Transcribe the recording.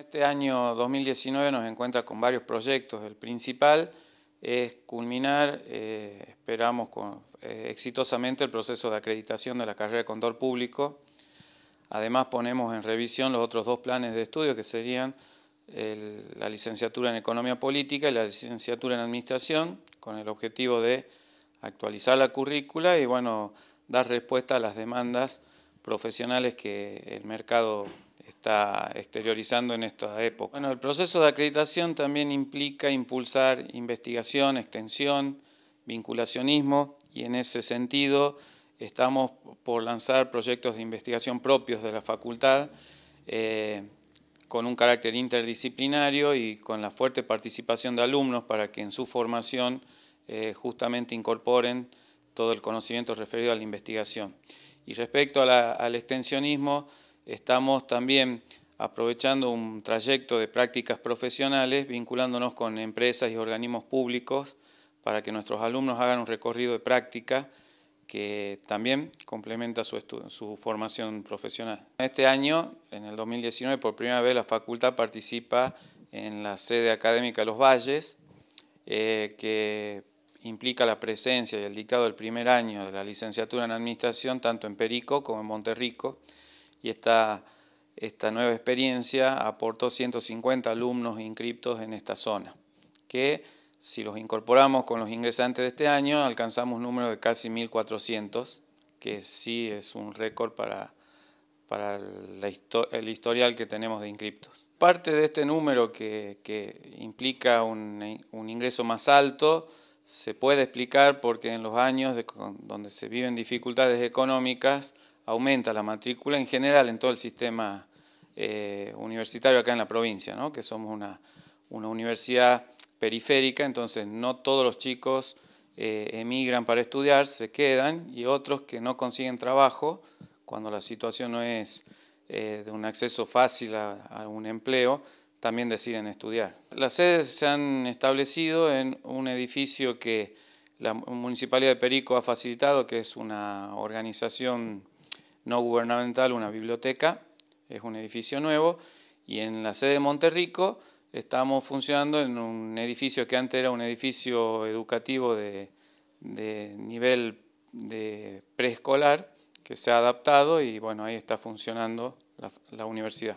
Este año 2019 nos encuentra con varios proyectos. El principal es culminar, eh, esperamos con, eh, exitosamente, el proceso de acreditación de la carrera de condor público. Además ponemos en revisión los otros dos planes de estudio que serían la licenciatura en Economía Política y la licenciatura en Administración, con el objetivo de actualizar la currícula y bueno, dar respuesta a las demandas profesionales que el mercado está exteriorizando en esta época. Bueno, el proceso de acreditación también implica impulsar investigación, extensión, vinculacionismo y en ese sentido estamos por lanzar proyectos de investigación propios de la facultad eh, con un carácter interdisciplinario y con la fuerte participación de alumnos para que en su formación eh, justamente incorporen todo el conocimiento referido a la investigación. Y respecto al extensionismo, estamos también aprovechando un trayecto de prácticas profesionales, vinculándonos con empresas y organismos públicos para que nuestros alumnos hagan un recorrido de práctica que también complementa su, formación profesional. Este año, en el 2019, por primera vez la facultad participa en la sede académica Los Valles, eh, que implica la presencia y el dictado del primer año de la licenciatura en Administración, tanto en Perico como en Monterrico y esta, nueva experiencia aportó 150 alumnos inscriptos en esta zona, que si los incorporamos con los ingresantes de este año, alcanzamos un número de casi 1.400, que sí es un récord para, el historial que tenemos de inscriptos. Parte de este número que, implica un ingreso más alto, se puede explicar porque en los años donde se viven dificultades económicas aumenta la matrícula en general en todo el sistema eh, universitario acá en la provincia, ¿no? que somos una, universidad periférica, entonces no todos los chicos eh, emigran para estudiar, se quedan y otros que no consiguen trabajo cuando la situación no es eh, de un acceso fácil a un empleo, también deciden estudiar. Las sedes se han establecido en un edificio que la Municipalidad de Perico ha facilitado, que es una organización no gubernamental, una biblioteca, es un edificio nuevo, y en la sede de Monterrico estamos funcionando en un edificio que antes era un edificio educativo de, nivel de preescolar, que se ha adaptado y bueno, ahí está funcionando la universidad.